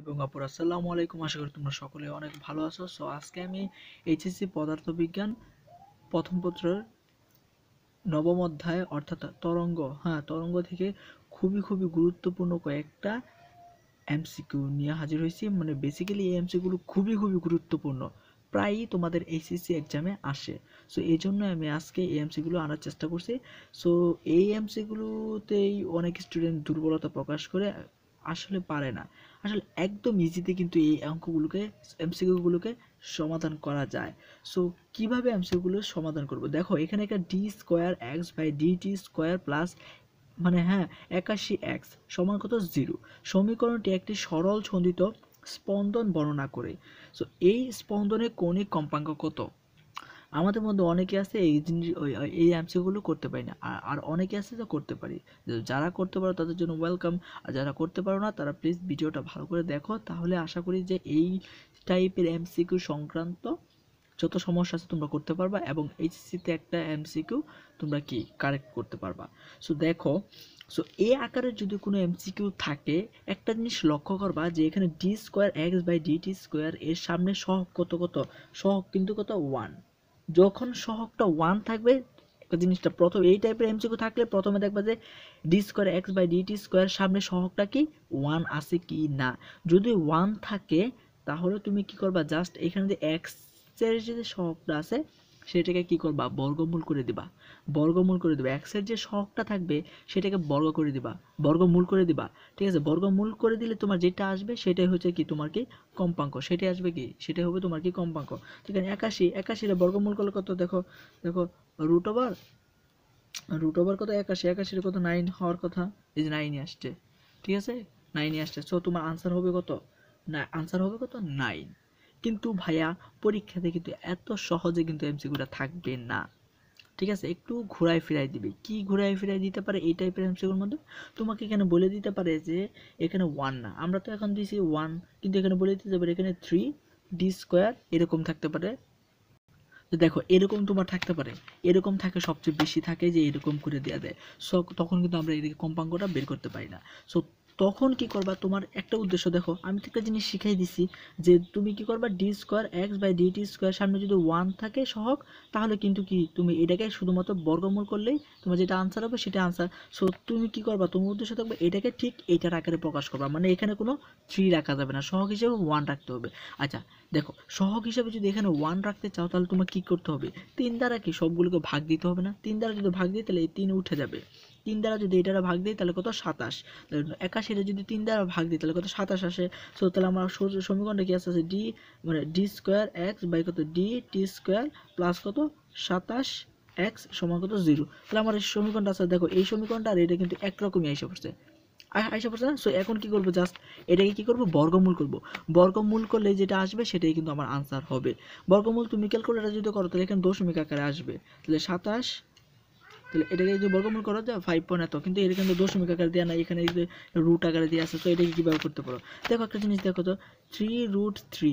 এবং অপর আসসালামু আলাইকুম আশা করি তোমরা সকলে অনেক ভালো আছো সো আজকে আমি এইচএসসি পদার্থবিজ্ঞান প্রথম পত্রের নবম অধ্যায় অর্থাৎ তরঙ্গ হ্যাঁ তরঙ্গ থেকে খুবই খুবই গুরুত্বপূর্ণ কয়েকটা এমসিকিউ নিয়ে হাজির হয়েছি মানে বেসিক্যালি এই এমসিকিউগুলো খুবই খুবই গুরুত্বপূর্ণ প্রায়ই তোমাদের এইচএসসি এক্সামে আসে সো এই জন্য আমি আজকে এই এমসিগুলো আনার চেষ্টা করছি সো এই এমসিগুলোতেই অনেক স্টুডেন্ট দুর্বলতা প্রকাশ করে আসলে পারে না আসলে একদম ইজিতে কিন্তু এই অঙ্কগুলোকে এমসিকিউগুলোকে সমাধান করা যায় সো কীভাবে এমসিকিউগুলো সমাধান করব দেখো এখানে একটা D square X by DT square plus মানে হ্যাঁ একাশি এক্স সমান কত জিরো সমীকরণটি একটি সরল ছন্দিত স্পন্দন বর্ণনা করে সো এই স্পন্দনের কৌণিক কম্পাঙ্ক কত আমাদের মধ্যে অনেকে আছে এই জিনিস এই এমসিগুলো করতে পারি না আর অনেকে আছে যা করতে পারি যারা করতে পারো তাদের জন্য ওয়েলকাম আর যারা করতে পারো না তারা প্লিজ ভিডিওটা ভালো করে দেখো তাহলে আশা করি যে এই টাইপের এমসিকিউ সংক্রান্ত যত সমস্যা আছে তোমরা করতে পারবা এবং এইচসিতে একটা এমসিকিউ তোমরা কি কারেক্ট করতে পারবা সো দেখো সো এ আকারের যদি কোনো এমসিকিউ থাকে একটা জিনিস লক্ষ্য করবা যে এখানে D square X by D T square এর সামনে সহ কত কত সহ কিন্তু কত ওয়ান যখন সহকটা ওয়ান থাকবে জিনিসটা প্রথম এই টাইপের এমসিকিউ থাকলে প্রথমে দেখবা যে D square X by DT square সামনে সহকটা কি ওয়ান আছে কি না যদি ওয়ান থাকে তাহলে তুমি কি করবা জাস্ট এখানে যে এক্সের যে সহকটা আছে সেটাকে কি করবা বর্গমূল করে দিবা বর্গমূল করে দিবা এক্সের যে শখটা থাকবে সেটাকে বর্গ করে দিবা বর্গমূল করে দিবা ঠিক আছে বর্গমূল করে দিলে তোমার যেটা আসবে সেটাই হচ্ছে কি তোমার কি কম্পাঙ্ক সেটাই আসবে কি সেটাই হবে তোমার কি কম্পাঙ্ক ঠিক আছে একাশি একাশিটা বর্গমূল করলে কত দেখো দেখো রুট ওভার রুট ওভার কত একাশি একাশির কত নাইন হওয়ার কথা এই যে নাইনই আসছে ঠিক আছে নাইনই আসছে সো তোমার আনসার হবে কত না আনসার হবে কত নাইন কিন্তু ভাইয়া পরীক্ষাতে কিন্তু এত সহজে কিন্তু এমসিকিউটা থাকবে না ঠিক আছে একটু ঘুরায় ফিরাই দিবে কি ঘোরায় ফিরাই দিতে পারে এই টাইপের এমসিকিউর মধ্যে তোমাকে এখানে বলে দিতে পারে যে এখানে ওয়ান না আমরা তো এখন দিয়েছি ওয়ান কিন্তু এখানে বলে দিতে পারে এখানে থ্রি ডি স্কোয়ার এরকম থাকতে পারে তো দেখো এরকম তোমার থাকতে পারে এরকম থাকে সবচেয়ে বেশি থাকে যে এরকম করে দেওয়া দেয় সো তখন কিন্তু আমরা এদিকে কম্পাঙ্কটা বের করতে পারি না সো তখন কি করবা তোমার একটা উদ্দেশ্য দেখো আমি তো একটা জিনিস শিখাই দিছি যে তুমি কি করবা D square X by D T square সামনে যদি ওয়ান থাকে সহক তাহলে কিন্তু কি তুমি এটাকে শুধুমাত্র বর্গমূল করলেই তোমার যেটা আনসার হবে সেটা আনসার সো তুমি কি করবা তোমার উদ্দেশ্য থাকবে এটাকে ঠিক এটার আকারে প্রকাশ করবা মানে এখানে কোনো থ্রি রাখা যাবে না সহক হিসেবে ওয়ান রাখতে হবে আচ্ছা দেখো সহক হিসেবে যদি এখানে ওয়ান রাখতে চাও তাহলে তোমার কী করতে হবে তিন দ্বারা কি সবগুলোকে ভাগ দিতে হবে না তিন দ্বারা যদি ভাগ দিই তাহলে এই তিন উঠে যাবে তিন দ্বারা যদি এটারা ভাগ দিই তাহলে কত সাতাশ একাশিটা যদি তিন দ্বারা ভাগ দিই তাহলে কত সাতাশ আসে সো তাহলে আমার সমীকরণটা কি আছে ডি মানে ডি স্কোয়ার এক্স বাই কত ডি টি স্কোয়ার প্লাস কত সাতাশ এক্স সমান কত জিরো তাহলে আমার এই সমীকরণটা আছে দেখো এই সমীকরণটা আর এটা কিন্তু একরকমই এসে পড়ছে আইসা পড়ছে সো এখন কি করবো জাস্ট এটাকে কি করবো বর্গমূল করবো বর্গমূল করলে যেটা আসবে সেটাই কিন্তু আমার আনসার হবে বর্গমূল তুমি ক্যালকুলেটার যদি করো তাহলে এখানে দশমিক আকারে আসবে তাহলে সাতাশ তাহলে এটাকে যদি বর্গমূল করো যে ফাইভ পয়েন্ট এত কিন্তু এটা কিন্তু দশমিক আকারে দেওয়া নাই এখানে যদি রুট আকারে দিয়ে আসে তো এটাকে কীভাবে করতে পারো দেখো একটা জিনিস দেখো তো three root three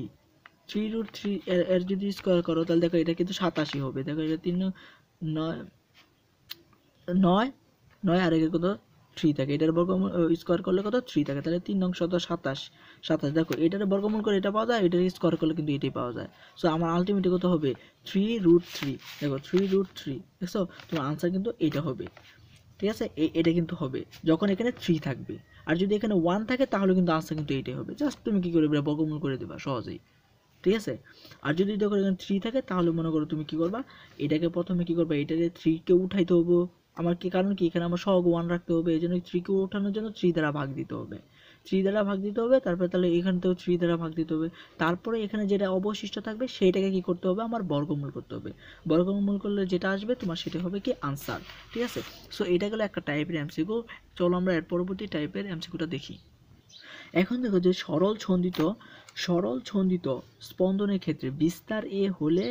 three root three এর যদি স্কোয়ার করো তাহলে দেখো এটা কিন্তু সাতাশি হবে দেখো এটা তিন নয় নয় নয় আর এটা কত থ্রি থাকে এটার বর্গমূল স্কোয়ার করলে কত থ্রি থাকে তাহলে তিন নং শত সাতাশ সাতাশ দেখো এটার বর্গমূল করে এটা পাওয়া যায় এটার স্কোয়ার করলে কিন্তু এটাই পাওয়া যায় সো আমার আলটিমেটলি কত হবে থ্রি রুট থ্রি দেখো থ্রি রুট থ্রি দেখছো তোমার আনসার কিন্তু এটা হবে ঠিক আছে এটা কিন্তু হবে যখন এখানে থ্রি থাকবে আর যদি এখানে ওয়ান থাকে তাহলে কিন্তু আনসার কিন্তু এইটাই হবে জাস্ট তুমি কী করবে বর্গমূল করে দেবা সহজেই ঠিক আছে আর যদি দেখো এখানে থ্রি থাকে তাহলে মনে করো তুমি কী করবা এটাকে প্রথমে কী করবা এটাকে থ্রিকে উঠাইতে হবো আমার কি কারণ কি এখানে আমার সহগ ওয়ান রাখতে হবে এই জন্য থ্রিকে ওঠানোর জন্য থ্রি দ্বারা ভাগ দিতে হবে থ্রি দ্বারা ভাগ দিতে হবে তারপরে তাহলে এখানতেও থ্রি দ্বারা ভাগ দিতে হবে তারপরে এখানে যেটা অবশিষ্ট থাকবে সেইটাকে কি করতে হবে আমার বর্গমূল করতে হবে বর্গমূল করলে যেটা আসবে তোমার সেটা হবে কি আনসার ঠিক আছে সো এটা গেলো একটা টাইপের এমসিকিউ চলো আমরা এর পরবর্তী টাইপের এমসিকিউটা দেখি এখন দেখো যে সরল ছন্দিত সরল ছন্দিত স্পন্দনের ক্ষেত্রে বিস্তার এ হলে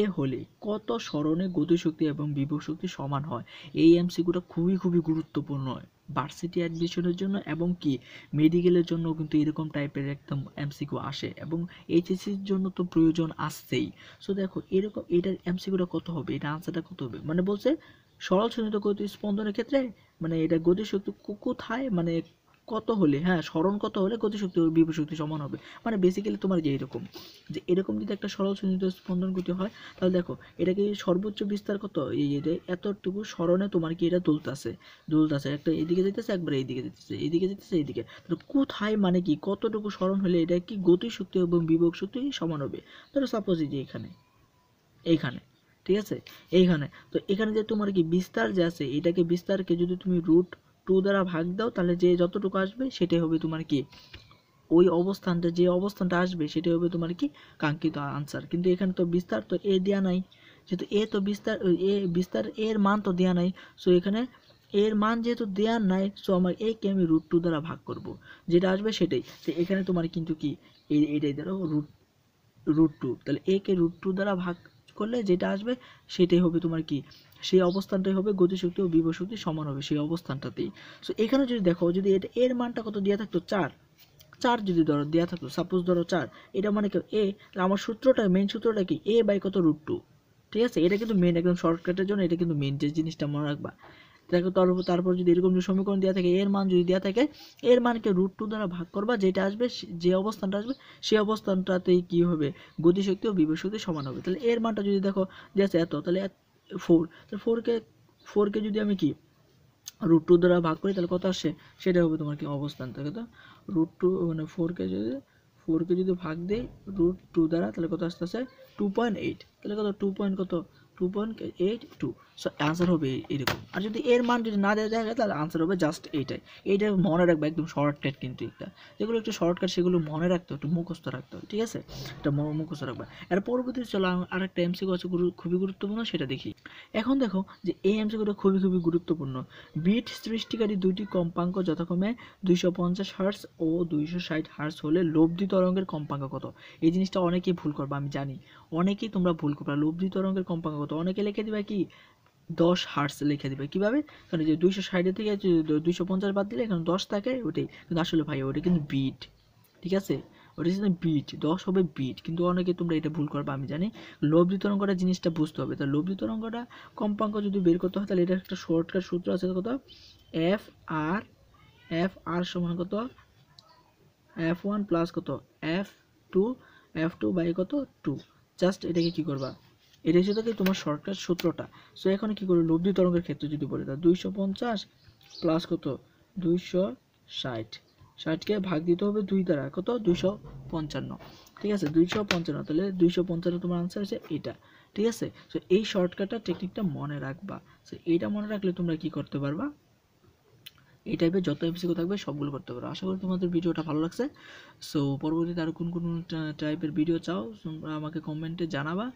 এ হলে কত স্মরণে গতিশক্তি এবং বিভবশক্তি সমান হয় এই এমসিকিউটা খুবই খুবই গুরুত্বপূর্ণ ভার্সিটি অ্যাডমিশনের জন্য এবং কি মেডিকেলের জন্য কিন্তু এরকম টাইপের একদম এমসিকিউ আসে এবং এইচএসসির জন্য তো প্রয়োজন আসছেই সো দেখো এরকম এটার এমসিকিউটা কত হবে এটা আনসারটা কত হবে মানে বলছে সরল শ্রেণীত গতি স্পন্দনের ক্ষেত্রে মানে এটা গতিশক্তি কোথায় মানে কত হলে হ্যাঁ স্মরণ কত হলে গতিশক্তি শক্তি সমান হবে মানে বেসিক্যালি তোমার যে এরকম যে এরকম যদি একটা সরল সুনির্দিষ্ট স্পন্দন গতি হয় তাহলে দেখো এটাকে সর্বোচ্চ বিস্তার কত এই যে এতটুকু স্মরণে তোমার কি এটা দুলতাছে দুলতাছে একটা এদিকে যেতেছে একবার এইদিকে যেতেছে এইদিকে যেতেছে এইদিকে তাহলে কোথায় মানে কি কতটুকু স্মরণ হলে এটা কি গতিশক্তি এবং বিভব শক্তি সমান হবে ধরো সাপোজ এই যে এখানে এইখানে ঠিক আছে এইখানে তো এখানে যে তোমার কি বিস্তার যে আছে এটাকে বিস্তারকে যদি তুমি রুট টু দ্বারা ভাগ দাও তাহলে যে যতটুকু আসবে সেটাই হবে তোমার কি ওই অবস্থানটা যে অবস্থানটা আসবে সেটাই হবে তোমার কি কাঙ্ক্ষিত আনসার কিন্তু এখানে তো বিস্তার তো এ দেওয়া নাই যেহেতু এ তো বিস্তার এ বিস্তার এর মান তো দেওয়া নাই সো এখানে এর মান যেহেতু দেওয়ার নাই সো আমার এ কে আমি রুট টু দ্বারা ভাগ করব যেটা আসবে সেটাই তো এখানে তোমার কিন্তু কি এটাই ধরো রুট রুট টু তাহলে এ কে রুট টু দ্বারা ভাগ করলে যেটা আসবে সেটাই হবে তোমার কি সেই অবস্থানটাই হবে গতিশক্তি ও বিভব শক্তি সমান হবে সেই অবস্থানটাতেই সো এখানে যদি দেখো যদি এটা এর মানটা কত দেওয়া থাকতো চার চার যদি ধরো দেওয়া থাকতো সাপোজ ধরো চার এটা মানে কি এ আমার সূত্রটা মেন সূত্রটা কি এ বাই কত রুট টু ঠিক আছে এটা কিন্তু মেন একদম শর্টকাটের জন্য এটা কিন্তু মেন যে জিনিসটা মনে রাখবা দেখো তারপর তারপর যদি এরকম যদি সমীকরণ দেওয়া থাকে এর মান যদি দেওয়া থাকে এর মানকে রুট টু দ্বারা ভাগ করবা যেটা আসবে যে অবস্থানটা আসবে সেই অবস্থানটাতেই কী হবে গতিশক্তি ও বিভব শক্তি সমান হবে তাহলে এর মানটা যদি দেখো দেওয়া আছে এত তাহলে ফোর তাহলে ফোরকে ফোরকে যদি আমি কি রুট টু দ্বারা ভাগ করি তাহলে কত আসে সেটা হবে তোমার কি অবস্থান থাকে তো রুট টু মানে ফোরকে যদি ফোরকে যদি ভাগ দেই রুট টু দ্বারা তাহলে কত আসতে আসে টু পয়েন্ট এইট তাহলে কত টু পয়েন্ট কত টু পয়েন্ট সো অ্যান্সার হবে এরকম আর যদি এর মান যদি না দেওয়া যায় তাহলে হবে জাস্ট এইটাই এইটা মনে রাখবে একদম শর্টকাট কিন্তু এটা যেগুলো একটু শর্টকাট সেগুলো মনে একটু মুখস্থ রাখতে ঠিক আছে এটা মুখস্থ রাখবে এর পরবর্তী চলো আর একটা আছে খুবই গুরুত্বপূর্ণ সেটা দেখি এখন দেখো যে এই এমসিকিউটা খুবই খুবই গুরুত্বপূর্ণ বিট সৃষ্টিকারী দুইটি কম্পাঙ্ক যথাক্রমে দুইশো পঞ্চাশ হার্স ও দুইশো ষাট হার্স হলে লব্ধি তরঙ্গের কম্পাঙ্ক কত এই জিনিসটা অনেকেই ভুল করবে আমি জানি অনেকেই তোমরা ভুল করবে লব্ধি তরঙ্গের কম্পাঙ্ক তো অনেকে লিখে দিবে কি দশ হার্স লিখে দেবে কীভাবে কারণ যে দুইশো ষাটের থেকে দুইশো পঞ্চাশ বাদ দিলে এখানে দশ থাকে ওটাই কিন্তু আসলে ভাই ওটা কিন্তু বিট ঠিক আছে ওটা হচ্ছে বিট দশ হবে বিট কিন্তু অনেকে তোমরা এটা ভুল করবে আমি জানি লব্ধি তরঙ্গটা জিনিসটা বুঝতে হবে তা লব্ধি তরঙ্গটা কম্পাঙ্ক যদি বের করতে হয় তাহলে এটা একটা শর্টকাট সূত্র আছে কত এফ আর এফ আর সমান কত এফ ওয়ান প্লাস কত F two F two by কত টু জাস্ট এটাকে কী করবা এটা এসে থাকে তোমার শর্টকাট সূত্রটা সো এখানে কী করবে লব্ধি তরঙ্গের ক্ষেত্রে যদি বলে তা দুইশো পঞ্চাশ প্লাস কত দুইশো ষাট ষাটকে ভাগ দিতে হবে দুই দ্বারা কত দুইশো পঞ্চান্ন ঠিক আছে দুইশো পঞ্চান্ন তাহলে দুইশো পঞ্চান্ন তোমার আনসার আছে এটা ঠিক আছে সো এই শর্টকাটটা টেকনিকটা মনে রাখবা সো এটা মনে রাখলে তোমরা কি করতে পারবা এই টাইপের যত এমসিকিউ থাকবে সবগুলো করতে পারো আশা করি তোমাদের ভিডিওটা ভালো লাগছে সো পরবর্তীতে আরও কোন কোন টাইপের ভিডিও চাও আমাকে কমেন্টে জানাবা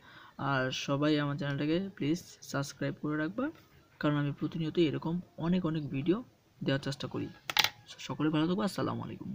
আর সবাই আমার চ্যানেলটাকে প্লিজ সাবস্ক্রাইব করে রাখবা কারণ আমি প্রতিনিয়ত এরকম অনেক অনেক ভিডিও দেওয়ার চেষ্টা করি সকলে ভালো থাকবো আসসালামু আলাইকুম